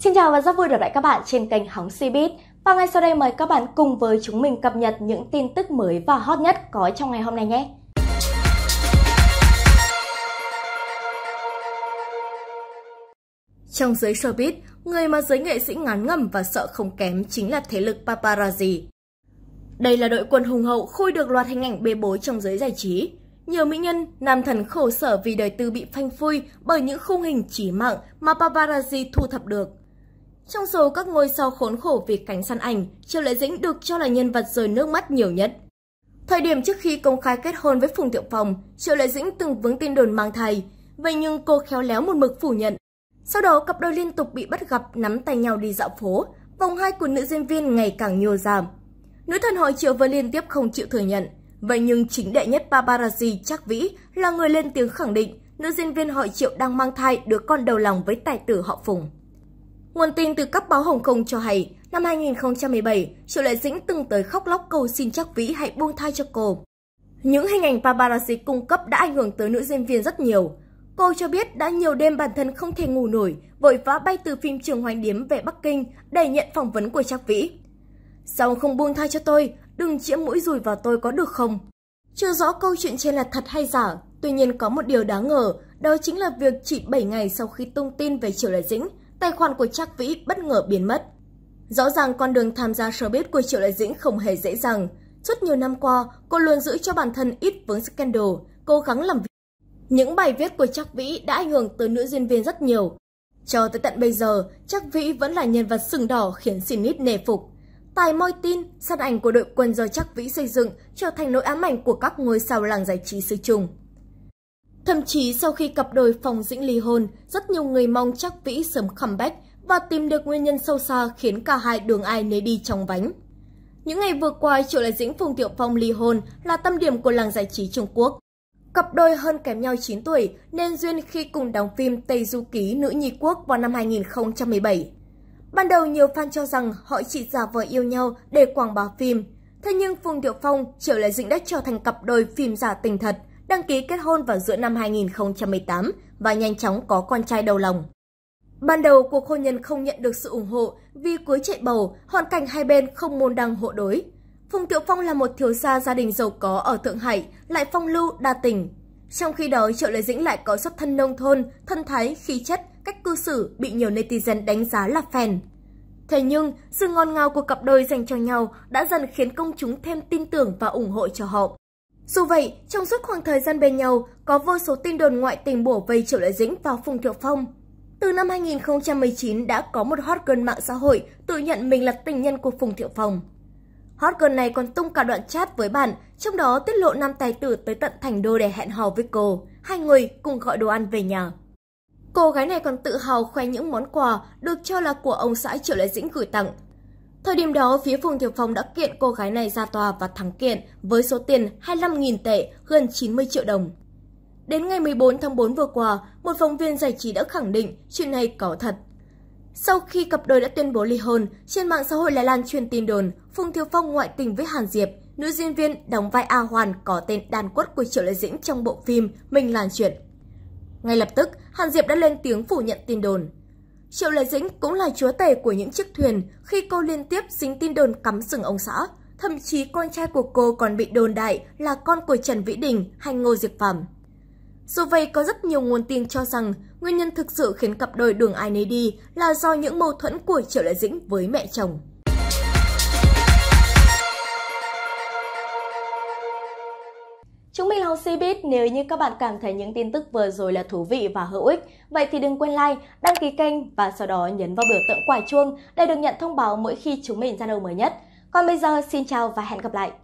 Xin chào và rất vui được lại các bạn trên kênh Hóng Cbiz. Và ngay sau đây mời các bạn cùng với chúng mình cập nhật những tin tức mới và hot nhất có trong ngày hôm nay nhé. Trong giới showbiz, người mà giới nghệ sĩ ngán ngẩm và sợ không kém chính là thế lực paparazzi. Đây là đội quân hùng hậu khôi được loạt hình ảnh bê bối trong giới giải trí. Nhiều mỹ nhân, nam thần khổ sở vì đời tư bị phanh phui bởi những khung hình chỉ mạng mà paparazzi thu thập được. Trong số các ngôi sao khốn khổ vì cảnh săn ảnh, Triệu Lệ Dĩnh được cho là nhân vật rơi nước mắt nhiều nhất. Thời điểm trước khi công khai kết hôn với Phùng Thiệu Phong, Triệu Lệ Dĩnh từng vướng tin đồn mang thai, vậy nhưng cô khéo léo một mực phủ nhận. Sau đó cặp đôi liên tục bị bắt gặp nắm tay nhau đi dạo phố, vòng hai của nữ diễn viên ngày càng nhiều giảm. Nữ thần hỏi Triệu vẫn liên tiếp không chịu thừa nhận, vậy nhưng chính đệ nhất paparazzi chắc Vĩ là người lên tiếng khẳng định nữ diễn viên hỏi Triệu đang mang thai đứa con đầu lòng với tài tử họ Phùng. Nguồn tin từ các báo Hồng Kông cho hay, năm 2017, Triệu Lệ Dĩnh từng tới khóc lóc cầu xin chắc Vĩ hãy buông thai cho cô. Những hình ảnh paparazzi cung cấp đã ảnh hưởng tới nữ diễn viên rất nhiều. Cô cho biết đã nhiều đêm bản thân không thể ngủ nổi, vội vã bay từ phim Trường Hoành Điếm về Bắc Kinh để nhận phỏng vấn của Trác Vĩ. Sao không buông thai cho tôi, đừng chĩa mũi dùi vào tôi có được không? Chưa rõ câu chuyện trên là thật hay giả, tuy nhiên có một điều đáng ngờ, đó chính là việc chỉ 7 ngày sau khi tung tin về Triệu Lệ Dĩnh, tài khoản của Trác Vĩ bất ngờ biến mất. Rõ ràng con đường tham gia showbiz của Triệu Lệ Dĩnh không hề dễ dàng. Suốt nhiều năm qua, cô luôn giữ cho bản thân ít vướng scandal, cố gắng làm việc. Những bài viết của Trác Vĩ đã ảnh hưởng tới nữ diễn viên rất nhiều. Cho tới tận bây giờ, Trác Vĩ vẫn là nhân vật sừng đỏ khiến Simit nể phục. Tài moi tin, sát ảnh của đội quân do Trác Vĩ xây dựng trở thành nỗi ám ảnh của các ngôi sao làng giải trí xứ trùng. Thậm chí sau khi cặp đôi Phong Dĩnh ly hôn, rất nhiều người mong chắc Vĩ sớm comeback và tìm được nguyên nhân sâu xa khiến cả hai đường ai nấy đi trong vánh. Những ngày vừa qua, Triệu lệ Dĩnh Phùng Tiểu Phong ly hôn là tâm điểm của làng giải trí Trung Quốc. Cặp đôi hơn kém nhau 9 tuổi nên duyên khi cùng đóng phim Tây Du Ký Nữ Nhi Quốc vào năm 2017. Ban đầu nhiều fan cho rằng họ chỉ giả vờ yêu nhau để quảng bá phim. Thế nhưng Phùng Tiểu Phong, Triệu Lệ Dĩnh đã trở thành cặp đôi phim giả tình thật đăng ký kết hôn vào giữa năm 2018 và nhanh chóng có con trai đầu lòng. Ban đầu, cuộc hôn nhân không nhận được sự ủng hộ vì cuối chạy bầu, hoàn cảnh hai bên không môn đăng hộ đối. Phùng Tiệu Phong là một thiếu gia gia đình giàu có ở Thượng Hải, lại phong lưu, đa tình. Trong khi đó, Triệu Lê Dĩnh lại có xuất thân nông thôn, thân thái, khí chất, cách cư xử bị nhiều netizen đánh giá là phèn. Thế nhưng, sự ngon ngào của cặp đôi dành cho nhau đã dần khiến công chúng thêm tin tưởng và ủng hộ cho họ. Dù vậy, trong suốt khoảng thời gian bên nhau, có vô số tin đồn ngoại tình bổ vây Triệu Lệ Dĩnh và Phùng Thiệu Phong. Từ năm 2019 đã có một hot girl mạng xã hội tự nhận mình là tình nhân của Phùng Thiệu Phong. Hot girl này còn tung cả đoạn chat với bạn, trong đó tiết lộ nam tài tử tới tận thành đô để hẹn hò với cô. Hai người cùng gọi đồ ăn về nhà. Cô gái này còn tự hào khoe những món quà được cho là của ông xã Triệu Lệ Dĩnh gửi tặng Thời điểm đó, phía Phùng Tiểu Phong đã kiện cô gái này ra tòa và thắng kiện với số tiền 25.000 tệ, gần 90 triệu đồng. Đến ngày 14 tháng 4 vừa qua, một phóng viên giải trí đã khẳng định chuyện này có thật. Sau khi cặp đôi đã tuyên bố ly hôn, trên mạng xã hội lại lan truyền tin đồn Phùng Thiếu Phong ngoại tình với Hàn Diệp, nữ diễn viên đóng vai A Hoàn có tên đàn quất của Triệu Lệ Dĩnh trong bộ phim Mình Làn Chuyện. Ngay lập tức, Hàn Diệp đã lên tiếng phủ nhận tin đồn. Triệu Lệ Dĩnh cũng là chúa tể của những chiếc thuyền khi cô liên tiếp dính tin đồn cắm sừng ông xã. Thậm chí con trai của cô còn bị đồn đại là con của Trần Vĩ Đình hay Ngô Diệp phẩm. Dù vậy, có rất nhiều nguồn tin cho rằng nguyên nhân thực sự khiến cặp đôi đường ai nấy đi là do những mâu thuẫn của Triệu Lệ Dĩnh với mẹ chồng. theo Cbiz, nếu như các bạn cảm thấy những tin tức vừa rồi là thú vị và hữu ích, vậy thì đừng quên like, đăng ký kênh và sau đó nhấn vào biểu tượng quả chuông để được nhận thông báo mỗi khi chúng mình ra đầu mới nhất. Còn bây giờ, xin chào và hẹn gặp lại!